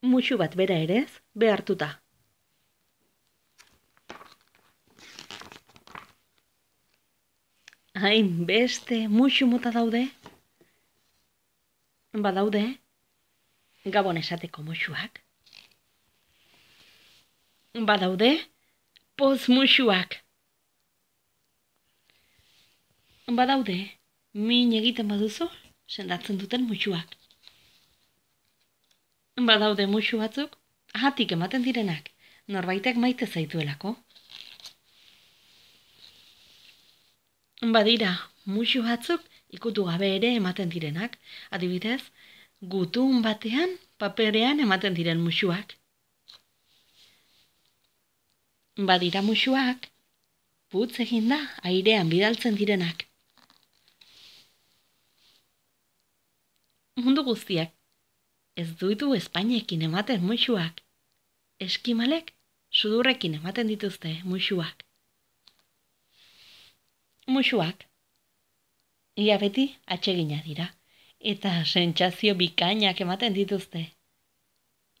Muxu bat bera ere ez, behartuta. Hain beste muxu mota daude? Ba daude, gabon esateko muxuak. Ba daude, poz muxuak. Ba daude, min egiten baduzu sendatzen duten muxuak badaude musu batzuk, ahatik ematen direnak, norbaitek maite zaituelako. Badira, musu batzuk ikutu gabe ere ematen direnak, adibidez, gutun batean paperean ematen diren musuak. Badira musuak, putz egin da airean bidaltzen direnak. Mundu guztiak ez duitu Espainiekin ematen muxuak. Eskimalek, sudurrekin ematen dituzte muxuak. Muxuak. Ia beti atsegina dira, eta sentsazio bikainak ematen dituzte.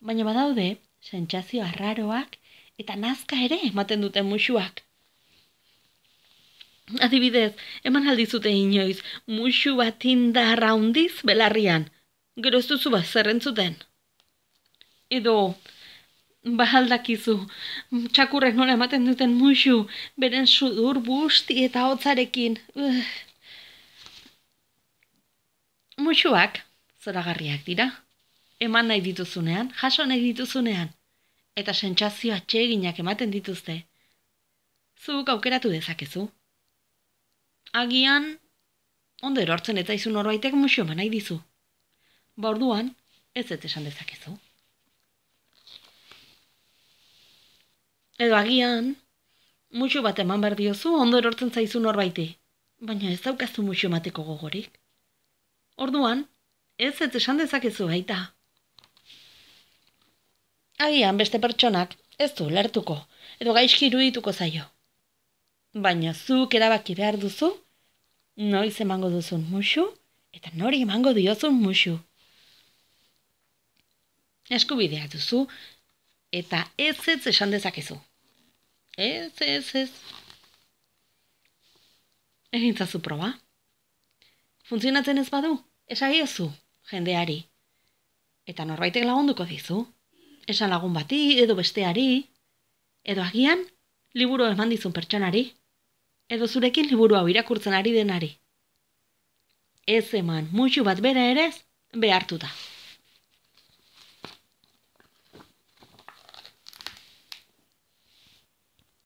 Baina badaude, sentsazio arraroak eta nazka ere ematen duten muxuak. Adibidez, eman aldizute inoiz, musu bat indarra belarrian geroztuzu bat zerrentzuten. Edo, bahaldakizu, txakurrek nola ematen duten musu, beren sudur busti eta hotzarekin. Muxuak, zoragarriak dira, eman nahi dituzunean, jaso nahi dituzunean, eta sentsazioa txeginak ematen dituzte. Zuk aukeratu dezakezu. Agian, ondo erortzen eta izun horbaitek muxu eman nahi dizu. Ba ez ez esan dezakezu. Edo agian, mutxo bat eman behar diozu ondo erortzen zaizu norbaiti. Baina ez daukazu mutxo mateko gogorik. Orduan, ez ez esan dezakezu baita. Agian beste pertsonak ez du lertuko, edo gaizkiru irudituko zaio. Baina zuk erabaki behar duzu, noiz emango duzun musu, eta nori emango diozun musu eskubidea duzu eta ez ez esan dezakezu. Ez, ez, ez. Egin zazu proba. Funtzionatzen ez badu, esaiozu jendeari. Eta norbaitek lagunduko dizu. Esan lagun bati, edo besteari. Edo agian, liburu eman dizun pertsonari. Edo zurekin liburu hau irakurtzen ari denari. Ez eman, mutxu bat bere ere, behartuta. da.